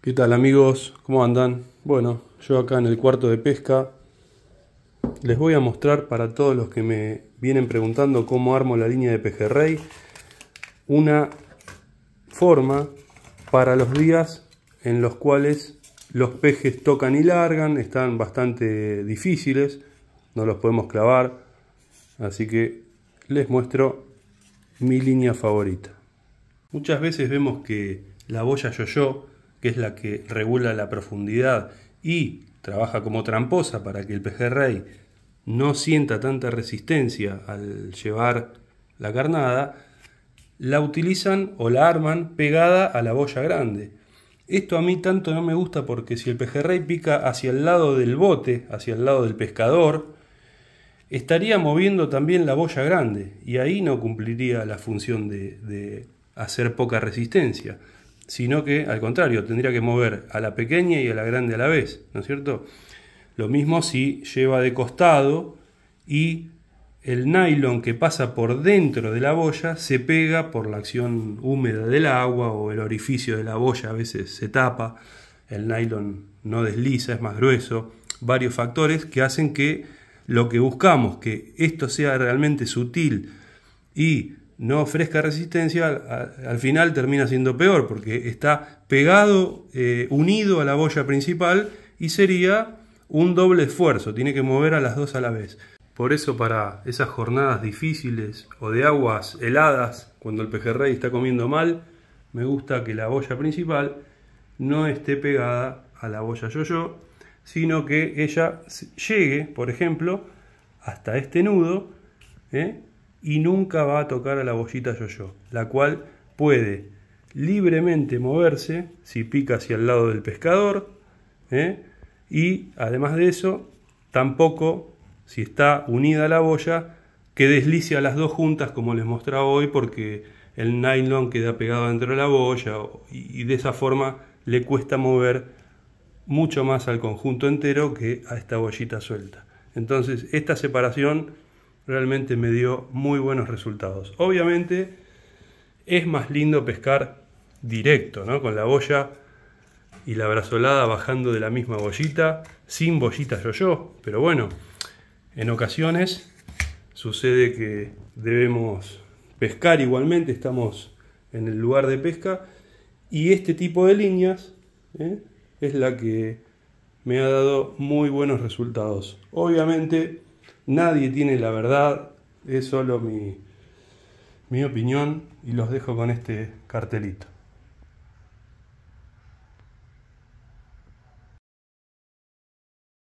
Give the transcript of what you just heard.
¿Qué tal amigos? ¿Cómo andan? Bueno, yo acá en el cuarto de pesca les voy a mostrar para todos los que me vienen preguntando cómo armo la línea de pejerrey una forma para los días en los cuales los pejes tocan y largan, están bastante difíciles, no los podemos clavar, así que les muestro mi línea favorita. Muchas veces vemos que la boya yo-yo que es la que regula la profundidad y trabaja como tramposa para que el pejerrey no sienta tanta resistencia al llevar la carnada, la utilizan o la arman pegada a la boya grande. Esto a mí tanto no me gusta porque si el pejerrey pica hacia el lado del bote, hacia el lado del pescador, estaría moviendo también la boya grande y ahí no cumpliría la función de, de hacer poca resistencia sino que al contrario, tendría que mover a la pequeña y a la grande a la vez, ¿no es cierto? Lo mismo si lleva de costado y el nylon que pasa por dentro de la boya se pega por la acción húmeda del agua o el orificio de la boya a veces se tapa, el nylon no desliza, es más grueso, varios factores que hacen que lo que buscamos, que esto sea realmente sutil y no ofrezca resistencia, al, final termina siendo peor, porque está pegado, eh, unido a la boya principal y sería un doble esfuerzo, tiene que mover a las dos a la vez. Por eso para esas jornadas difíciles o de aguas heladas, cuando el pejerrey está comiendo mal, me gusta que la boya principal no esté pegada a la boya yo-yo, sino que ella llegue, por ejemplo, hasta este nudo, ¿eh? y nunca va a tocar a la bollita yo-yo, la cual puede libremente moverse si pica hacia el lado del pescador ¿eh? y además de eso tampoco si está unida a la boya que deslice a las dos juntas como les mostraba hoy porque el nylon queda pegado dentro de la boya y de esa forma le cuesta mover mucho más al conjunto entero que a esta bollita suelta. Entonces esta separación realmente me dio muy buenos resultados. Obviamente es más lindo pescar directo, ¿no? Con la boya y la brazolada bajando de la misma bollita, sin bollitas yo-yo, pero bueno, en ocasiones sucede que debemos pescar igualmente, estamos en el lugar de pesca y este tipo de líneas ¿eh? es la que me ha dado muy buenos resultados. Obviamente Nadie tiene la verdad, es solo mi, opinión y los dejo con este cartelito.